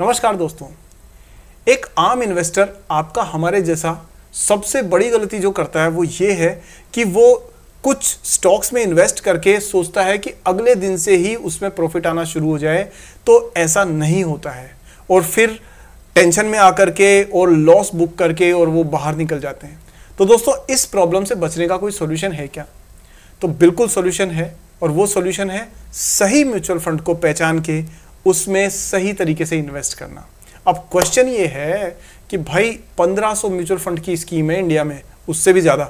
नमस्कार दोस्तों एक आम इन्वेस्टर आपका हमारे जैसा सबसे बड़ी गलती जो करता है वो ये है कि वो कुछ स्टॉक्स में इन्वेस्ट करके सोचता है कि अगले दिन से ही उसमें प्रॉफिट आना शुरू हो जाए तो ऐसा नहीं होता है और फिर टेंशन में आकर के और लॉस बुक करके और वो बाहर निकल जाते हैं तो दोस्तों इस प्रॉब्लम से बचने का कोई सोल्यूशन है क्या तो बिल्कुल सोल्यूशन है और वो सोल्यूशन है सही म्यूचुअल फंड को पहचान के उसमें सही तरीके से इन्वेस्ट करना अब क्वेश्चन ये है कि भाई 1500 म्यूचुअल फंड की स्कीम है इंडिया में उससे भी ज़्यादा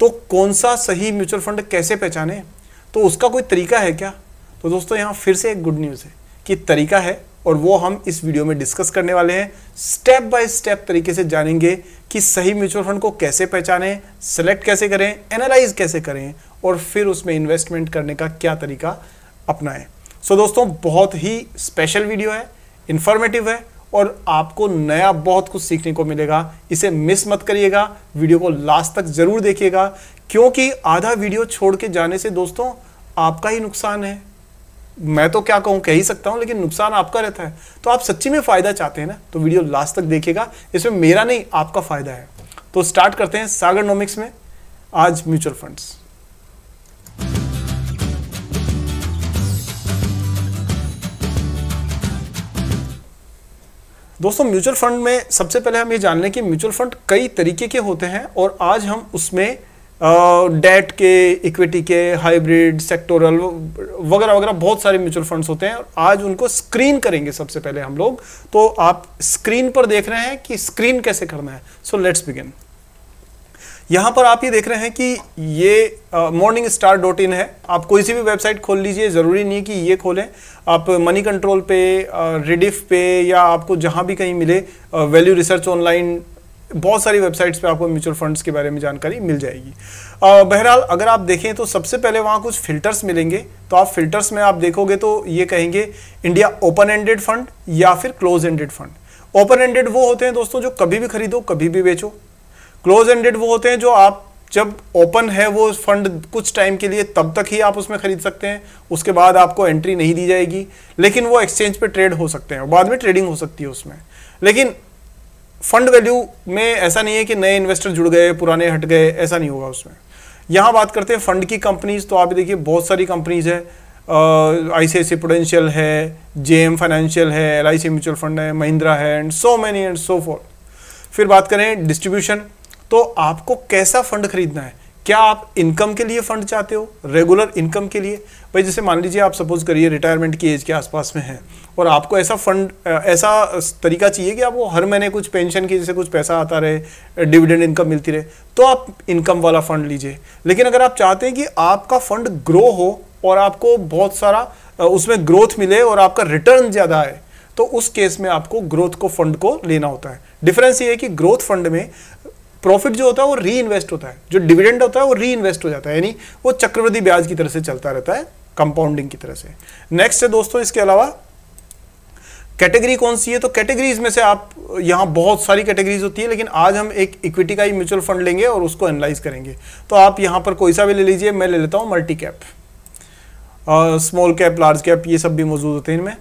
तो कौन सा सही म्यूचुअल फंड कैसे पहचाने तो उसका कोई तरीका है क्या तो दोस्तों यहाँ फिर से एक गुड न्यूज़ है कि तरीका है और वो हम इस वीडियो में डिस्कस करने वाले हैं स्टेप बाय स्टेप तरीके से जानेंगे कि सही म्यूचुअल फंड को कैसे पहचानें सेलेक्ट कैसे करें एनालाइज कैसे करें और फिर उसमें इन्वेस्टमेंट करने का क्या तरीका अपनाएं सो so, दोस्तों बहुत ही स्पेशल वीडियो है इन्फॉर्मेटिव है और आपको नया बहुत कुछ सीखने को मिलेगा इसे मिस मत करिएगा वीडियो को लास्ट तक ज़रूर देखिएगा क्योंकि आधा वीडियो छोड़ के जाने से दोस्तों आपका ही नुकसान है मैं तो क्या कहूँ कह ही सकता हूं लेकिन नुकसान आपका रहता है तो आप सच्ची में फ़ायदा चाहते हैं ना तो वीडियो लास्ट तक देखिएगा इसमें मेरा नहीं आपका फ़ायदा है तो स्टार्ट करते हैं सागर नोमिक्स में आज म्यूचुअल फंड्स दोस्तों म्यूचुअल फंड में सबसे पहले हम ये जान लें कि म्यूचुअल फंड कई तरीके के होते हैं और आज हम उसमें डेट के इक्विटी के हाइब्रिड सेक्टोरल वगैरह वगैरह बहुत सारे म्यूचुअल फंड्स होते हैं और आज उनको स्क्रीन करेंगे सबसे पहले हम लोग तो आप स्क्रीन पर देख रहे हैं कि स्क्रीन कैसे करना है सो लेट्स बिगिन यहाँ पर आप ये देख रहे हैं कि ये मॉर्निंग स्टार डॉट इन है आप कोई सी भी वेबसाइट खोल लीजिए ज़रूरी नहीं है कि ये खोलें आप मनी कंट्रोल पे रिडिफ पे या आपको जहाँ भी कहीं मिले वैल्यू रिसर्च ऑनलाइन बहुत सारी वेबसाइट्स पे आपको म्यूचुअल फंड्स के बारे में जानकारी मिल जाएगी बहरहाल अगर आप देखें तो सबसे पहले वहाँ कुछ फिल्टर्स मिलेंगे तो आप फिल्टर्स में आप देखोगे तो ये कहेंगे इंडिया ओपन एंडेड फंड या फिर close ended fund open ended वो होते हैं दोस्तों जो कभी भी खरीदो कभी भी बेचो क्लोज एंडेड वो होते हैं जो आप जब ओपन है वो फंड कुछ टाइम के लिए तब तक ही आप उसमें खरीद सकते हैं उसके बाद आपको एंट्री नहीं दी जाएगी लेकिन वो एक्सचेंज पे ट्रेड हो सकते हैं बाद में ट्रेडिंग हो सकती है उसमें लेकिन फंड वैल्यू में ऐसा नहीं है कि नए इन्वेस्टर जुड़ गए पुराने हट गए ऐसा नहीं होगा उसमें यहाँ बात करते हैं फंड की कंपनीज तो आप देखिए बहुत सारी कंपनीज है आई सी आई सी प्रोडेंशियल है जे एम फाइनेंशियल है L I C mutual fund है महिंद्रा है and so many and so for फिर बात करें डिस्ट्रीब्यूशन तो आपको कैसा फंड खरीदना है क्या आप इनकम के लिए फंड चाहते हो रेगुलर इनकम के लिए भाई जैसे मान लीजिए आप सपोज करिए रिटायरमेंट की एज के आसपास में है और आपको ऐसा फंड ऐसा तरीका चाहिए कि आपको हर महीने कुछ पेंशन की जैसे कुछ पैसा आता रहे डिविडेंड इनकम मिलती रहे तो आप इनकम वाला फंड लीजिए लेकिन अगर आप चाहते हैं कि आपका फंड ग्रो हो और आपको बहुत सारा उसमें ग्रोथ मिले और आपका रिटर्न ज़्यादा आए तो उस केस में आपको ग्रोथ को फंड को लेना होता है डिफरेंस ये है कि ग्रोथ फंड में प्रॉफिट जो होता है वो री इन्वेस्ट होता है जो डिविडेंड होता है वो री इन्वेस्ट हो जाता है यानी वो चक्रवृद्धि ब्याज की तरह से चलता रहता है कंपाउंडिंग की तरह से नेक्स्ट है दोस्तों इसके अलावा कैटेगरी कौन सी है तो कैटेगरीज में से आप यहाँ बहुत सारी कैटेगरीज होती है लेकिन आज हम एक इक्विटी का ही म्यूचुअल फंड लेंगे और उसको एनालाइज करेंगे तो आप यहाँ पर कोई सा भी ले लीजिए मैं ले लेता हूँ multi cap small cap large cap ये सब भी मौजूद होते हैं इनमें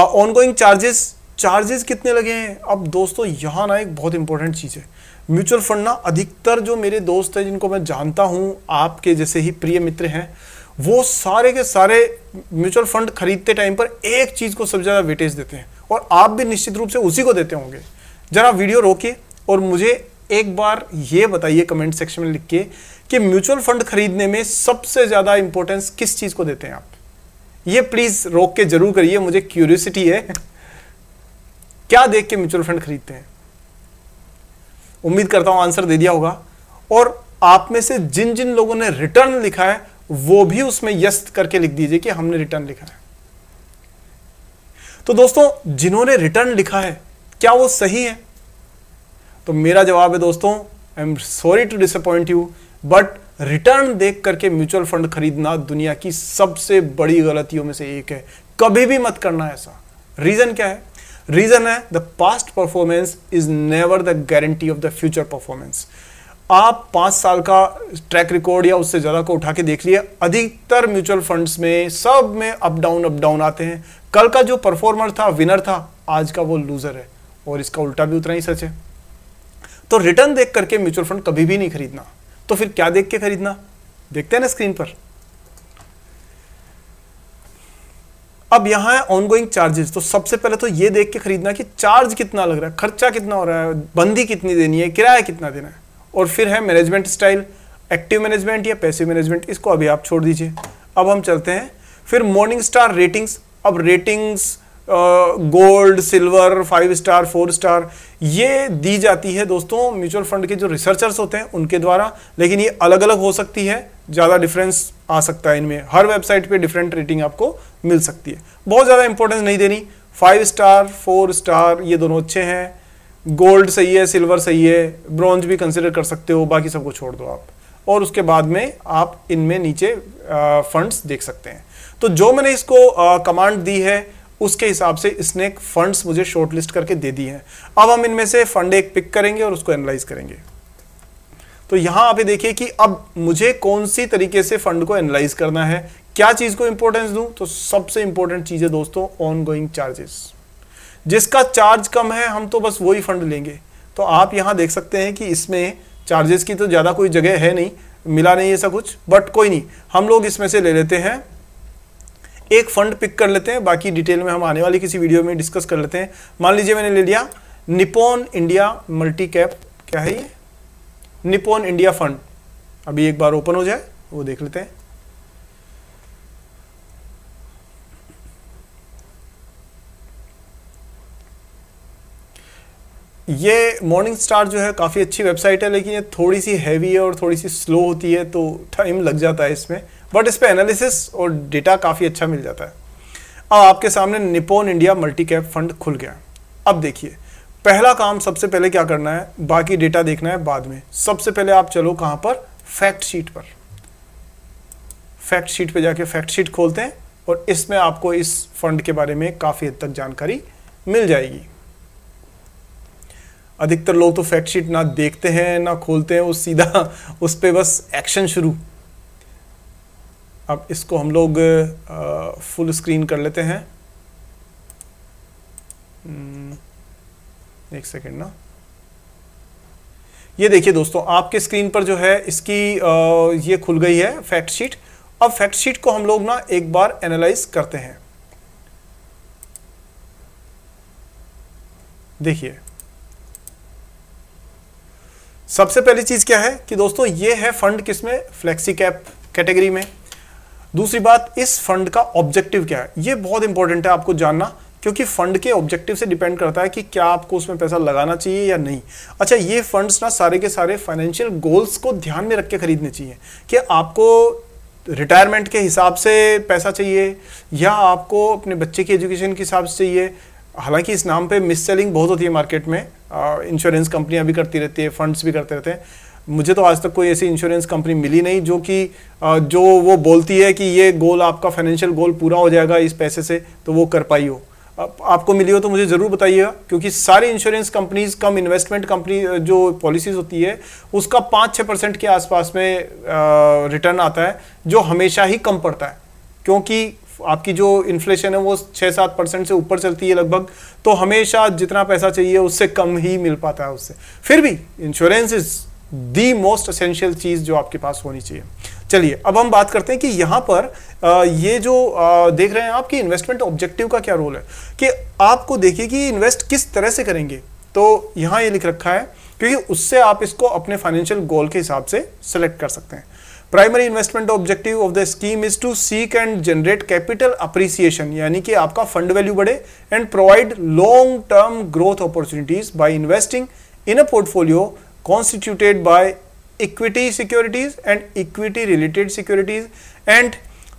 ऑनगोइंग चार्जेस चार्जेस कितने लगे हैं अब दोस्तों यहाँ ना एक बहुत इंपॉर्टेंट चीज़ है म्यूचुअल फंड ना अधिकतर जो मेरे दोस्त हैं जिनको मैं जानता हूँ आपके जैसे ही प्रिय मित्र हैं वो सारे के सारे म्यूचुअल फंड खरीदते टाइम पर एक चीज़ को सबसे ज़्यादा वेटेज देते हैं और आप भी निश्चित रूप से उसी को देते होंगे ज़रा वीडियो रोकिए और मुझे एक बार ये बताइए कमेंट सेक्शन में लिख के कि म्यूचुअल फंड खरीदने में सबसे ज़्यादा इंपॉर्टेंस किस चीज़ को देते हैं आप ये प्लीज़ रोक के जरूर करिए मुझे क्यूरियोसिटी है क्या देख के म्यूचुअल फंड खरीदते हैं उम्मीद करता हूं आंसर दे दिया होगा और आप में से जिन जिन लोगों ने रिटर्न लिखा है वो भी उसमें यस करके लिख दीजिए कि हमने रिटर्न लिखा है तो दोस्तों जिन्होंने रिटर्न लिखा है क्या वो सही है तो मेरा जवाब है दोस्तों I am sorry to disappoint you but return देख करके म्यूचुअल फंड खरीदना दुनिया की सबसे बड़ी गलतियों में से एक है कभी भी मत करना ऐसा रीजन क्या है रीजन है the past performance is never the guarantee of the future performance आप पांच साल का ट्रैक रिकॉर्ड या उससे ज़्यादा को उठा के देख लिए अधिकतर म्यूचुअल फंड्स में सब में अप डाउन अप डाउन आते हैं कल का जो परफॉर्मर था विनर था आज का वो लूज़र है और इसका उल्टा भी उतना ही सच है तो रिटर्न देख करके म्यूचुअल फंड कभी भी नहीं खरीदना तो फिर क्या देख के खरीदना देखते हैं ना स्क्रीन पर अब यहाँ है ऑनगोइंग चार्जेस तो सबसे पहले तो ये देख के खरीदना कि चार्ज कितना लग रहा है खर्चा कितना हो रहा है बंदी कितनी देनी है किराया कितना देना है और फिर है मैनेजमेंट स्टाइल एक्टिव मैनेजमेंट या पैसिव मैनेजमेंट इसको अभी आप छोड़ दीजिए अब हम चलते हैं फिर मॉर्निंग स्टार रेटिंग्स अब ratings gold silver five star four star ये दी जाती है दोस्तों म्यूचुअल फंड के जो रिसर्चर्स होते हैं उनके द्वारा लेकिन ये अलग अलग हो सकती है ज़्यादा डिफरेंस आ सकता है इनमें हर वेबसाइट पे डिफरेंट रेटिंग आपको मिल सकती है बहुत ज़्यादा इंपॉर्टेंस नहीं देनी फाइव स्टार फोर स्टार ये दोनों अच्छे हैं गोल्ड सही है सिल्वर सही है ब्रॉन्ज भी कंसिडर कर सकते हो बाकी सबको छोड़ दो आप और उसके बाद में आप इनमें नीचे फंड्स देख सकते हैं तो जो मैंने इसको कमांड दी है उसके हिसाब से इसने फंड्स मुझे शॉर्ट लिस्ट करके दे दी हैं अब हम इनमें से फंड एक पिक करेंगे और उसको एनालाइज करेंगे तो यहां आप देखिए कि अब मुझे कौन सी तरीके से फंड को एनालाइज करना है क्या चीज को इंपोर्टेंस दूं तो सबसे इंपॉर्टेंट चीज है दोस्तों ऑन गोइंग चार्जेस जिसका चार्ज कम है हम तो बस वही फंड लेंगे तो आप यहां देख सकते हैं कि इसमें चार्जेस की तो ज्यादा कोई जगह है नहीं मिला नहीं ऐसा कुछ बट कोई नहीं हम लोग इसमें से ले लेते हैं एक फंड पिक कर लेते हैं बाकी डिटेल में हम आने वाली किसी वीडियो में डिस्कस कर लेते हैं मान लीजिए मैंने ले लिया निपोन इंडिया मल्टी कैप क्या है ये निपोन इंडिया फंड अभी एक बार ओपन हो जाए वो देख लेते हैं ये मॉर्निंग स्टार जो है काफ़ी अच्छी वेबसाइट है लेकिन ये थोड़ी सी हैवी है और थोड़ी सी स्लो होती है तो टाइम लग जाता है इसमें बट इस पर एनालिसिस और डेटा काफ़ी अच्छा मिल जाता है अब आपके सामने Nippon India multi cap fund खुल गया अब देखिए पहला काम सबसे पहले क्या करना है बाकी डेटा देखना है बाद में सबसे पहले आप चलो कहाँ पर फैक्ट शीट पर फैक्ट शीट पर जाके फैक्ट शीट खोलते हैं और इसमें आपको इस फंड के बारे में काफ़ी हद तक जानकारी मिल जाएगी अधिकतर लोग तो फैक्ट शीट ना देखते हैं ना खोलते हैं वो सीधा उस पर बस एक्शन शुरू अब इसको हम लोग आ, फुल स्क्रीन कर लेते हैं हम्म, एक सेकेंड ना ये देखिए दोस्तों आपके स्क्रीन पर जो है इसकी आ, ये खुल गई है फैक्ट शीट अब फैक्ट शीट को हम लोग ना एक बार एनालाइज करते हैं देखिए सबसे पहली चीज क्या है कि दोस्तों ये है फंड किसमें फ्लेक्सी कैप कैटेगरी में दूसरी बात इस फंड का ऑब्जेक्टिव क्या है ये बहुत इंपॉर्टेंट है आपको जानना क्योंकि फंड के ऑब्जेक्टिव से डिपेंड करता है कि क्या आपको उसमें पैसा लगाना चाहिए या नहीं अच्छा ये फंड्स ना सारे के सारे फाइनेंशियल गोल्स को ध्यान में रख के खरीदने चाहिए कि आपको रिटायरमेंट के हिसाब से पैसा चाहिए या आपको अपने बच्चे की एजुकेशन के हिसाब से चाहिए हालांकि इस नाम पे मिस सेलिंग बहुत होती है मार्केट में इंश्योरेंस कंपनियां भी करती रहती है फंड्स भी करते रहते हैं मुझे तो आज तक कोई ऐसी इंश्योरेंस कंपनी मिली नहीं जो कि जो वो बोलती है कि ये गोल आपका फाइनेंशियल गोल पूरा हो जाएगा इस पैसे से तो वो कर पाई हो आपको मिली हो तो मुझे ज़रूर बताइएगा क्योंकि सारी insurance companies cum investment company जो पॉलिसीज होती है उसका पाँच छः परसेंट के आसपास में रिटर्न आता है जो हमेशा ही कम पड़ता है क्योंकि आपकी जो इन्फ्लेशन है वो छः सात परसेंट से ऊपर चलती है लगभग तो हमेशा जितना पैसा चाहिए उससे कम ही मिल पाता है उससे फिर भी insurance is the most essential चीज़ जो आपके पास होनी चाहिए चलिए अब हम बात करते हैं कि यहाँ पर ये जो देख रहे हैं आप कि इन्वेस्टमेंट ऑब्जेक्टिव का क्या रोल है कि आपको देखिए कि इन्वेस्ट किस तरह से करेंगे तो यहाँ ये लिख रखा है क्योंकि उससे आप इसको अपने फाइनेंशियल गोल के हिसाब से सेलेक्ट कर सकते हैं primary investment objective of the scheme is to seek and generate capital appreciation यानी कि आपका फंड वैल्यू बढ़े and provide long term growth opportunities by investing in a portfolio constituted by equity securities and equity related securities and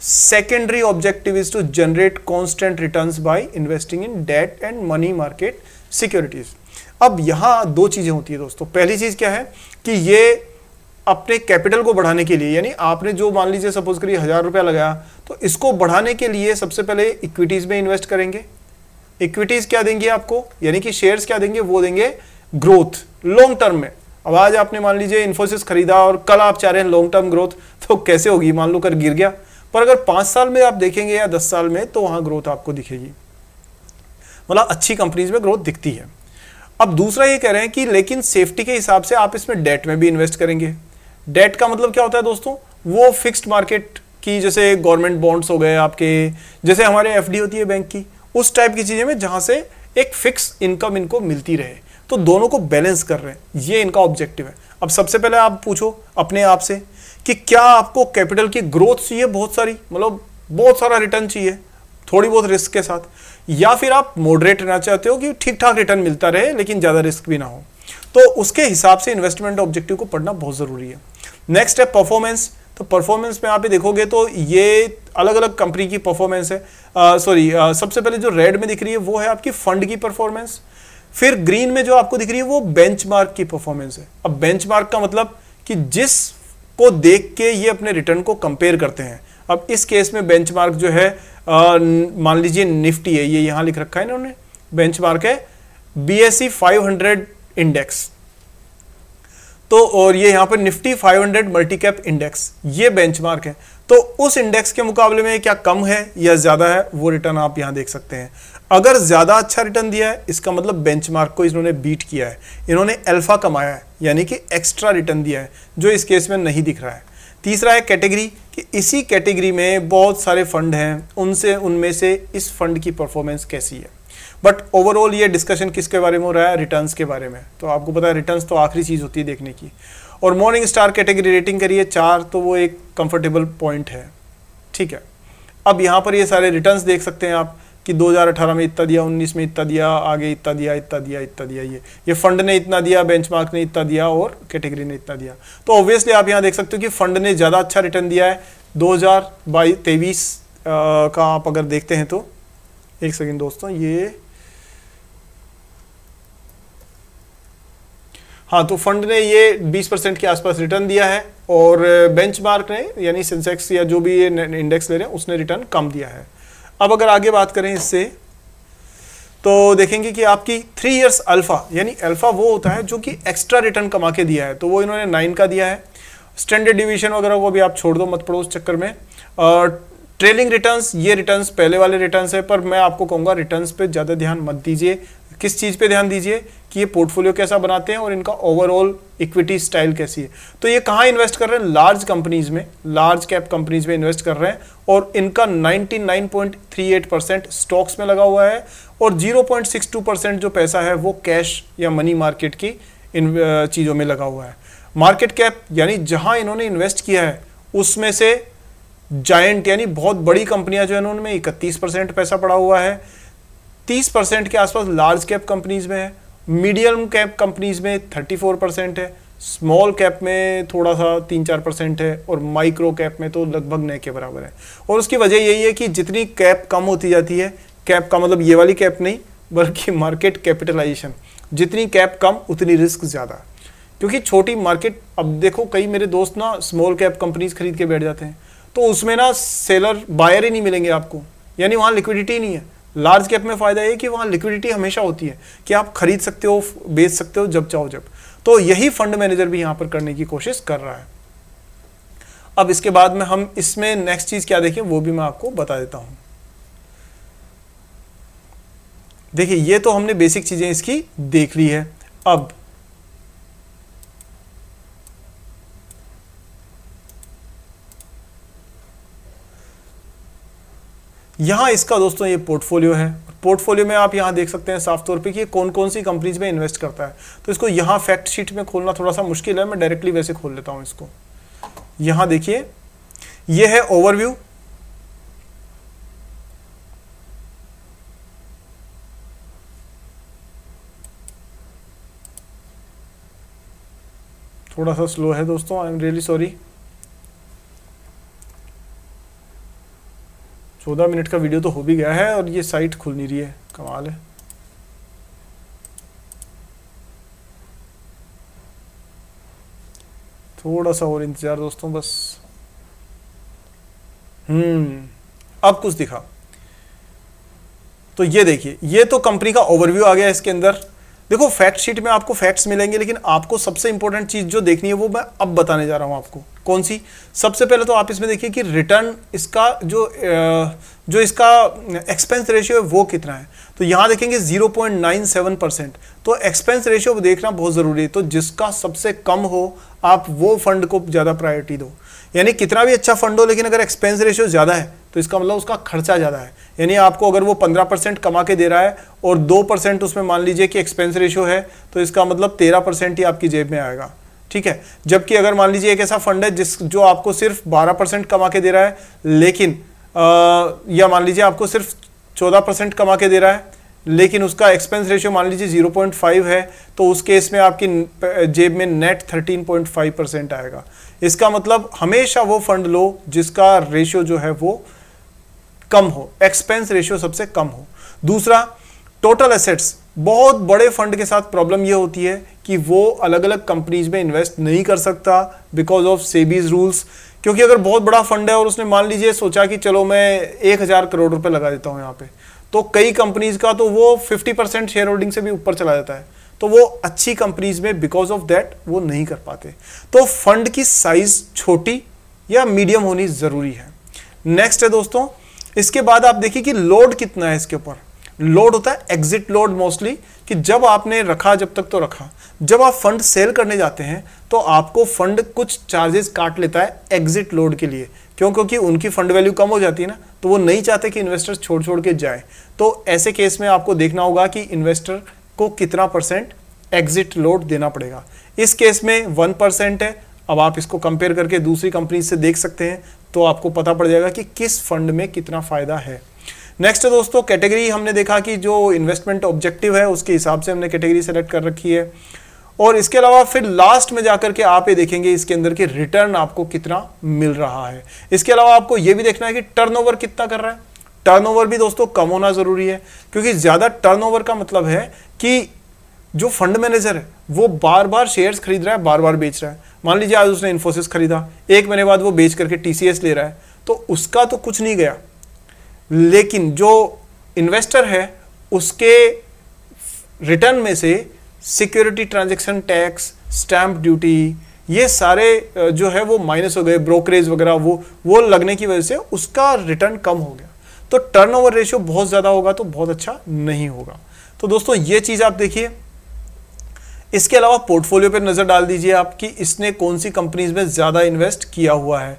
secondary objective is to generate constant return by investing in debt and money market securities अब यहाँ दो चीज़ें होती है दोस्तों पहली चीज़ क्या है कि ये अपने कैपिटल को बढ़ाने के लिए यानी आपने जो मान लीजिए सपोज करिए हज़ार रुपया लगाया तो इसको बढ़ाने के लिए सबसे पहले इक्विटीज़ में इन्वेस्ट करेंगे इक्विटीज़ क्या देंगे आपको यानी कि शेयर्स क्या देंगे वो देंगे ग्रोथ लॉन्ग टर्म में अब आज आपने मान लीजिए इन्फोसिस खरीदा और कल आप चाह रहे हैं लॉन्ग टर्म ग्रोथ तो कैसे होगी मान लो कर गिर गया पर अगर पांच साल में आप देखेंगे या दस साल में तो वहां ग्रोथ आपको दिखेगी मतलब अच्छी कंपनीज में ग्रोथ दिखती है अब दूसरा ये कह रहे हैं कि लेकिन सेफ्टी के हिसाब से आप इसमें डेट में भी इन्वेस्ट करेंगे डेट का मतलब क्या होता है दोस्तों वो फिक्स्ड मार्केट की जैसे गवर्नमेंट बॉन्ड्स हो गए आपके जैसे हमारे एफ होती है बैंक की उस टाइप की चीज़ें में जहाँ से एक फिक्स इनकम इनको मिलती रहे तो दोनों को बैलेंस कर रहे हैं ये इनका ऑब्जेक्टिव है अब सबसे पहले आप पूछो अपने आप से कि क्या आपको कैपिटल की ग्रोथ चाहिए बहुत सारी मतलब बहुत सारा रिटर्न चाहिए थोड़ी बहुत रिस्क के साथ या फिर आप मॉडरेट रहना चाहते हो कि ठीक ठाक रिटर्न मिलता रहे लेकिन ज़्यादा रिस्क भी ना हो तो उसके हिसाब से इन्वेस्टमेंट ऑब्जेक्टिव को पढ़ना बहुत ज़रूरी है नेक्स्ट है परफॉर्मेंस तो परफॉर्मेंस में आप देखोगे तो ये अलग अलग कंपनी की परफॉर्मेंस है सॉरी सबसे पहले जो रेड में दिख रही है वो है आपकी फंड की परफॉर्मेंस फिर ग्रीन में जो आपको दिख रही है वो बेंचमार्क की परफॉर्मेंस है अब बेंचमार्क का मतलब कि जिस को देख के ये अपने रिटर्न को कंपेयर करते हैं अब इस केस में बेंचमार्क जो है मान लीजिए निफ्टी है ये यहां लिख रखा है इन्होंने बेंचमार्क है B S C five hundred index तो और ये यहां पर निफ्टी 500 मल्टी कैप इंडेक्स ये बेंचमार्क है तो उस इंडेक्स के मुकाबले में क्या कम है या ज़्यादा है वो रिटर्न आप यहां देख सकते हैं अगर ज़्यादा अच्छा रिटर्न दिया है इसका मतलब बेंचमार्क को इन्होंने बीट किया है इन्होंने अल्फ़ा कमाया है यानी कि एक्स्ट्रा रिटर्न दिया है जो इस केस में नहीं दिख रहा है तीसरा है कैटेगरी कि इसी कैटेगरी में बहुत सारे फंड हैं उनसे उनमें से इस फंड की परफॉर्मेंस कैसी है बट ओवरऑल ये डिस्कशन किसके बारे में हो रहा है रिटर्न के बारे में तो आपको पता है रिटर्न तो आखिरी चीज़ होती है देखने की और मॉर्निंग स्टार कैटेगरी रेटिंग करिए चार तो वो एक कंफर्टेबल पॉइंट है ठीक है अब यहाँ पर ये सारे रिटर्न देख सकते हैं आप कि 2018 में इतना दिया 19 में इतना दिया आगे इतना दिया इतना दिया इतना दिया ये ये फंड ने इतना दिया बेंचमार्क ने इतना दिया और कैटेगरी ने इतना दिया तो ऑब्वियसली आप यहाँ देख सकते हो कि फंड ने ज़्यादा अच्छा रिटर्न दिया है दो हज़ार का आप अगर देखते हैं तो एक सेकेंड दोस्तों ये हाँ तो फंड ने ये 20 परसेंट के आसपास रिटर्न दिया है और बेंचमार्क ने यानी सेंसेक्स या जो भी ये इंडेक्स ले रहे हैं उसने रिटर्न कम दिया है अब अगर आगे बात करें इससे तो देखेंगे कि आपकी थ्री इयर्स अल्फ़ा यानी अल्फ़ा वो होता है जो कि एक्स्ट्रा रिटर्न कमा के दिया है तो वो इन्होंने नाइन का दिया है स्टैंडर्ड डिविजन वगैरह को भी आप छोड़ दो मत पड़ो उस चक्कर में ट्रेलिंग रिटर्न ये रिटर्न पहले वाले रिटर्न है पर मैं आपको कहूँगा रिटर्न पे ज़्यादा ध्यान मत दीजिए किस चीज़ पे ध्यान दीजिए कि ये पोर्टफोलियो कैसा बनाते हैं और इनका ओवरऑल इक्विटी स्टाइल कैसी है तो ये कहाँ इन्वेस्ट कर रहे हैं लार्ज कंपनीज में लार्ज कैप कंपनीज में इन्वेस्ट कर रहे हैं और इनका 99.38 परसेंट स्टॉक्स में लगा हुआ है और 0.62 परसेंट जो पैसा है वो कैश या मनी मार्केट की इन चीज़ों में लगा हुआ है मार्केट कैप यानी जहाँ इन्होंने इन्वेस्ट किया है उसमें से जायंट यानी बहुत बड़ी कंपनियां जो है उनमें इकतीस परसेंट पैसा पड़ा हुआ है तीस परसेंट के आसपास लार्ज कैप कंपनीज में है मीडियम कैप कंपनीज में थर्टी फोर परसेंट है स्मॉल कैप में थोड़ा सा तीन चार परसेंट है और माइक्रो कैप में तो लगभग नए के बराबर है और उसकी वजह यही है कि जितनी कैप कम होती जाती है कैप का मतलब ये वाली कैप नहीं बल्कि मार्केट कैपिटलाइजेशन जितनी कैप कम उतनी रिस्क ज़्यादा क्योंकि छोटी मार्केट अब देखो कई मेरे दोस्त ना स्मॉल कैप कंपनीज खरीद के बैठ जाते हैं तो उसमें ना सेलर बायर ही नहीं मिलेंगे आपको यानी वहाँ लिक्विडिटी नहीं है लार्ज कैप में फ़ायदा ये कि वहाँ लिक्विडिटी हमेशा होती है कि आप खरीद सकते हो बेच सकते हो जब चाहो जब तो यही फंड मैनेजर भी यहाँ पर करने की कोशिश कर रहा है अब इसके बाद में हम इसमें नेक्स्ट चीज़ क्या देखें वो भी मैं आपको बता देता हूँ देखिए ये तो हमने बेसिक चीज़ें इसकी देख ली है अब यहाँ इसका दोस्तों ये पोर्टफोलियो है पोर्टफोलियो में आप यहाँ देख सकते हैं साफ तौर पे कि कौन कौन सी कंपनीज में इन्वेस्ट करता है तो इसको यहाँ फैक्ट शीट में खोलना थोड़ा सा मुश्किल है मैं डायरेक्टली वैसे खोल लेता हूँ इसको यहाँ देखिए ये है ओवरव्यू थोड़ा सा स्लो है दोस्तों आई एम रियली सॉरी चौदह मिनट का वीडियो तो हो भी गया है और ये साइट खुल नहीं रही है कमाल है थोड़ा सा और इंतज़ार दोस्तों बस हम्म अब कुछ दिखा तो ये देखिए ये तो कंपनी का ओवरव्यू आ गया इसके अंदर देखो फैक्ट शीट में आपको फैक्ट्स मिलेंगे लेकिन आपको सबसे इंपॉर्टेंट चीज़ जो देखनी है वो मैं अब बताने जा रहा हूं आपको कौन सी सबसे पहले तो आप इसमें देखिए कि रिटर्न इसका जो जो इसका एक्सपेंस रेशियो है वो कितना है तो यहाँ देखेंगे 0.97 परसेंट तो एक्सपेंस रेशियो देखना बहुत ज़रूरी है तो जिसका सबसे कम हो आप वो फंड को ज़्यादा प्रायोरिटी दो यानी कितना भी अच्छा फंड हो लेकिन अगर एक्सपेंस रेशियो ज़्यादा है तो इसका मतलब उसका खर्चा ज़्यादा है यानी आपको अगर वो पंद्रह परसेंट कमा के दे रहा है और दो परसेंट उसमें मान लीजिए कि एक्सपेंस रेशियो है तो इसका मतलब तेरह परसेंट ही आपकी जेब में आएगा ठीक है जबकि अगर मान लीजिए एक ऐसा फंड है जिस जो आपको सिर्फ 12 परसेंट कमा के दे रहा है लेकिन आ, या मान लीजिए आपको सिर्फ 14 परसेंट कमा के दे रहा है लेकिन उसका एक्सपेंस रेशियो मान लीजिए 0.5 है तो उस केस में आपकी जेब में नेट 13.5 परसेंट आएगा इसका मतलब हमेशा वो फंड लो जिसका रेशियो जो है वो कम हो एक्सपेंस रेशियो सबसे कम हो दूसरा टोटल एसेट्स बहुत बड़े फंड के साथ प्रॉब्लम ये होती है कि वो अलग अलग कंपनीज में इन्वेस्ट नहीं कर सकता बिकॉज ऑफ सेबीज रूल्स क्योंकि अगर बहुत बड़ा फंड है और उसने मान लीजिए सोचा कि चलो मैं एक हज़ार करोड़ रुपए लगा देता हूँ यहाँ पे तो कई कंपनीज का तो वो 50 परसेंट शेयर होल्डिंग से भी ऊपर चला जाता है तो वो अच्छी कंपनीज में बिकॉज ऑफ दैट वो नहीं कर पाते तो फंड की साइज छोटी या मीडियम होनी ज़रूरी है नेक्स्ट है दोस्तों इसके बाद आप देखिए कि लोड कितना है इसके ऊपर लोड होता है एग्जिट लोड मोस्टली कि जब आपने रखा जब तक तो रखा जब आप फंड सेल करने जाते हैं तो आपको फंड कुछ चार्जेस काट लेता है एग्जिट लोड के लिए क्यों क्योंकि उनकी फंड वैल्यू कम हो जाती है ना तो वो नहीं चाहते कि इन्वेस्टर छोड़ छोड़ के जाए तो ऐसे केस में आपको देखना होगा कि इन्वेस्टर को कितना परसेंट एग्जिट लोड देना पड़ेगा इस केस में वन परसेंट है अब आप इसको कंपेयर करके दूसरी कंपनी से देख सकते हैं तो आपको पता पड़ जाएगा कि किस फंड में कितना फ़ायदा है नेक्स्ट दोस्तों कैटेगरी हमने देखा कि जो इन्वेस्टमेंट ऑब्जेक्टिव है उसके हिसाब से हमने कैटेगरी सेलेक्ट कर रखी है और इसके अलावा फिर लास्ट में जाकर के आप ये देखेंगे इसके अंदर के रिटर्न आपको कितना मिल रहा है इसके अलावा आपको ये भी देखना है कि टर्नओवर कितना कर रहा है टर्नओवर भी दोस्तों कम होना जरूरी है क्योंकि ज्यादा टर्नओवर का मतलब है कि जो फंड मैनेजर है वो बार बार शेयर्स खरीद रहा है बार बार बेच रहा है मान लीजिए आज उसने इन्फोसिस खरीदा एक महीने बाद वो बेच करके टीसीएस ले रहा है तो उसका तो कुछ नहीं गया लेकिन जो इन्वेस्टर है उसके रिटर्न में से security transaction tax stamp duty ये सारे जो है वो माइनस हो गए ब्रोकरेज वगैरह वो वो लगने की वजह से उसका रिटर्न कम हो गया तो टर्नओवर रेशियो बहुत ज़्यादा होगा तो बहुत अच्छा नहीं होगा तो दोस्तों ये चीज़ आप देखिए इसके अलावा पोर्टफोलियो पर नज़र डाल दीजिए आप कि इसने कौन सी कंपनीज में ज़्यादा इन्वेस्ट किया हुआ है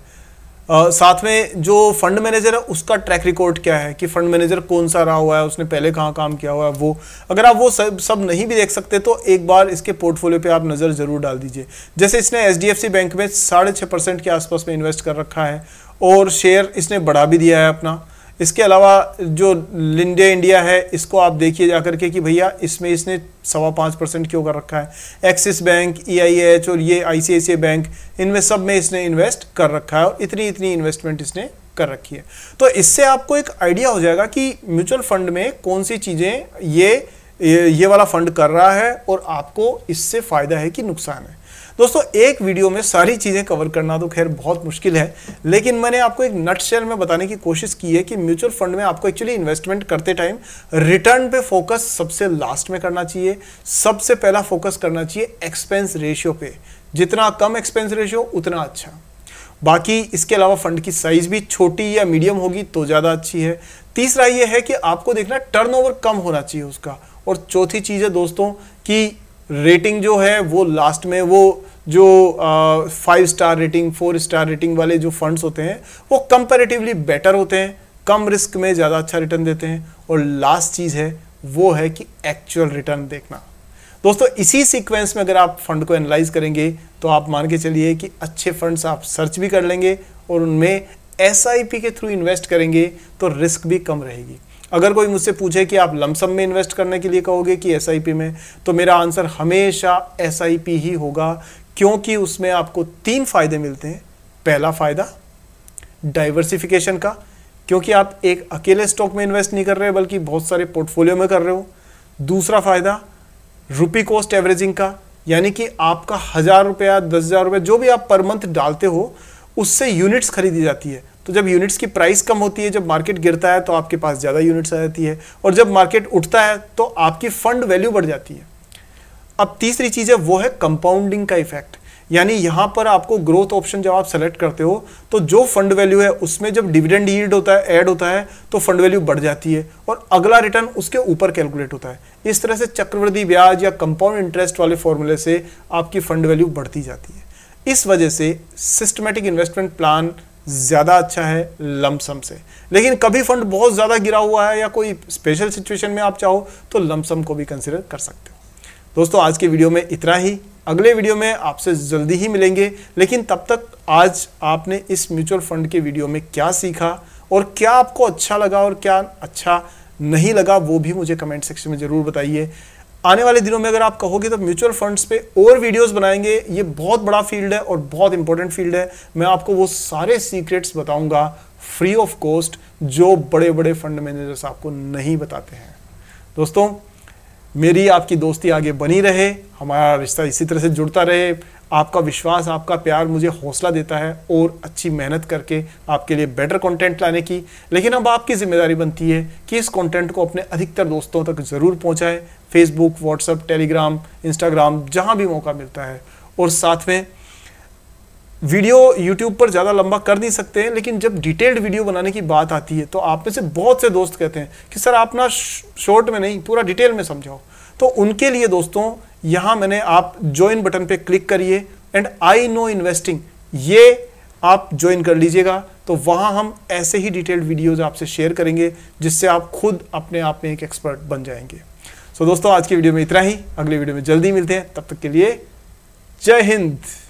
साथ में जो फंड मैनेजर है उसका ट्रैक रिकॉर्ड क्या है कि फंड मैनेजर कौन सा रहा हुआ है उसने पहले कहाँ काम किया हुआ है वो अगर आप वो सब सब नहीं भी देख सकते तो एक बार इसके पोर्टफोलियो पे आप नज़र जरूर डाल दीजिए जैसे इसने एच बैंक में साढ़े छः परसेंट के आसपास में इन्वेस्ट कर रखा है और शेयर इसने बढ़ा भी दिया है अपना इसके अलावा जो लिंडे इंडिया है इसको आप देखिए जा करके कि भैया इसमें इसने सवा पाँच परसेंट क्यों कर रखा है एक्सिस बैंक ईआईएच और ये आईसीआईसीआई बैंक इनमें सब में इसने इन्वेस्ट कर रखा है और इतनी इतनी इन्वेस्टमेंट इसने कर रखी है तो इससे आपको एक आइडिया हो जाएगा कि म्यूचुअल फंड में कौन सी चीज़ें ये ये वाला फंड कर रहा है और आपको इससे फ़ायदा है कि नुकसान है दोस्तों एक वीडियो में सारी चीज़ें कवर करना तो खैर बहुत मुश्किल है लेकिन मैंने आपको एक नट शेल में बताने की कोशिश की है कि म्यूचुअल फंड में आपको एक्चुअली इन्वेस्टमेंट करते टाइम रिटर्न पे फोकस सबसे लास्ट में करना चाहिए सबसे पहला फोकस करना चाहिए एक्सपेंस रेशियो पे जितना कम एक्सपेंस रेशियो उतना अच्छा बाकी इसके अलावा फंड की साइज भी छोटी या मीडियम होगी तो ज़्यादा अच्छी है तीसरा ये है कि आपको देखना टर्नओवर कम होना चाहिए उसका और चौथी चीज़ है दोस्तों कि रेटिंग जो है वो लास्ट में वो जो five star rating four star rating वाले जो फंड्स होते हैं वो कंपेरेटिवली बेटर होते हैं कम रिस्क में ज़्यादा अच्छा रिटर्न देते हैं और लास्ट चीज़ है वो है कि एक्चुअल रिटर्न देखना दोस्तों इसी सीक्वेंस में अगर आप फंड को एनालाइज करेंगे तो आप मान के चलिए कि अच्छे फंड्स आप सर्च भी कर लेंगे और उनमें एस के थ्रू इन्वेस्ट करेंगे तो रिस्क भी कम रहेगी अगर कोई मुझसे पूछे कि आप लमसम में इन्वेस्ट करने के लिए कहोगे कि एस में तो मेरा आंसर हमेशा एस ही होगा क्योंकि उसमें आपको तीन फायदे मिलते हैं पहला फायदा डाइवर्सिफिकेशन का क्योंकि आप एक अकेले स्टॉक में इन्वेस्ट नहीं कर रहे बल्कि बहुत सारे पोर्टफोलियो में कर रहे हो दूसरा फायदा रुपी कॉस्ट एवरेजिंग का यानी कि आपका हज़ार रुपया दस हज़ार रुपया जो भी आप पर मंथ डालते हो उससे यूनिट्स खरीदी जाती है तो जब यूनिट्स की प्राइस कम होती है जब मार्केट गिरता है तो आपके पास ज़्यादा यूनिट्स आ जाती है और जब मार्केट उठता है तो आपकी फंड वैल्यू बढ़ जाती है अब तीसरी चीज़ है वो है कंपाउंडिंग का इफेक्ट यानी यहाँ पर आपको ग्रोथ ऑप्शन जब आप सेलेक्ट करते हो तो जो फंड वैल्यू है उसमें जब डिविडेंड ईल्ड होता है ऐड होता है तो फंड वैल्यू बढ़ जाती है और अगला रिटर्न उसके ऊपर कैलकुलेट होता है इस तरह से चक्रवृद्धि ब्याज या कंपाउंड इंटरेस्ट वाले फॉर्मूले से आपकी फंड वैल्यू बढ़ती जाती है इस वजह से सिस्टमेटिक इन्वेस्टमेंट प्लान ज़्यादा अच्छा है लमसम से लेकिन कभी फंड बहुत ज़्यादा गिरा हुआ है या कोई स्पेशल सिचुएशन में आप चाहो तो लमसम को भी कंसिडर कर सकते हो दोस्तों आज के वीडियो में इतना ही अगले वीडियो में आपसे जल्दी ही मिलेंगे लेकिन तब तक आज आपने इस म्यूचुअल फंड के वीडियो में क्या सीखा और क्या आपको अच्छा लगा और क्या अच्छा नहीं लगा वो भी मुझे कमेंट सेक्शन में ज़रूर बताइए आने वाले दिनों में अगर आप कहोगे तो म्यूचुअल फंड्स पे और वीडियोस बनाएंगे ये बहुत बड़ा फील्ड है और बहुत इंपॉर्टेंट फील्ड है मैं आपको वो सारे सीक्रेट्स बताऊंगा फ्री ऑफ कॉस्ट जो बड़े बड़े फंड मैनेजर्स आपको नहीं बताते हैं दोस्तों मेरी आपकी दोस्ती आगे बनी रहे हमारा रिश्ता इसी तरह से जुड़ता रहे आपका विश्वास आपका प्यार मुझे हौसला देता है और अच्छी मेहनत करके आपके लिए बेटर कंटेंट लाने की लेकिन अब आपकी जिम्मेदारी बनती है कि इस कंटेंट को अपने अधिकतर दोस्तों तक ज़रूर पहुँचाएँ फेसबुक व्हाट्सअप टेलीग्राम इंस्टाग्राम जहाँ भी मौका मिलता है और साथ में वीडियो यूट्यूब पर ज़्यादा लंबा कर नहीं सकते हैं लेकिन जब डिटेल्ड वीडियो बनाने की बात आती है तो आप में से बहुत से दोस्त कहते हैं कि सर आप ना शॉर्ट में नहीं पूरा डिटेल में समझाओ तो उनके लिए दोस्तों यहां मैंने आप ज्वाइन बटन पे क्लिक करिए एंड आई नो इन्वेस्टिंग ये आप ज्वाइन कर लीजिएगा तो वहां हम ऐसे ही डिटेल्ड वीडियोज आपसे शेयर करेंगे जिससे आप खुद अपने आप में एक एक्सपर्ट बन जाएंगे सो so, दोस्तों आज की वीडियो में इतना ही अगले वीडियो में जल्दी मिलते हैं तब तक के लिए जय हिंद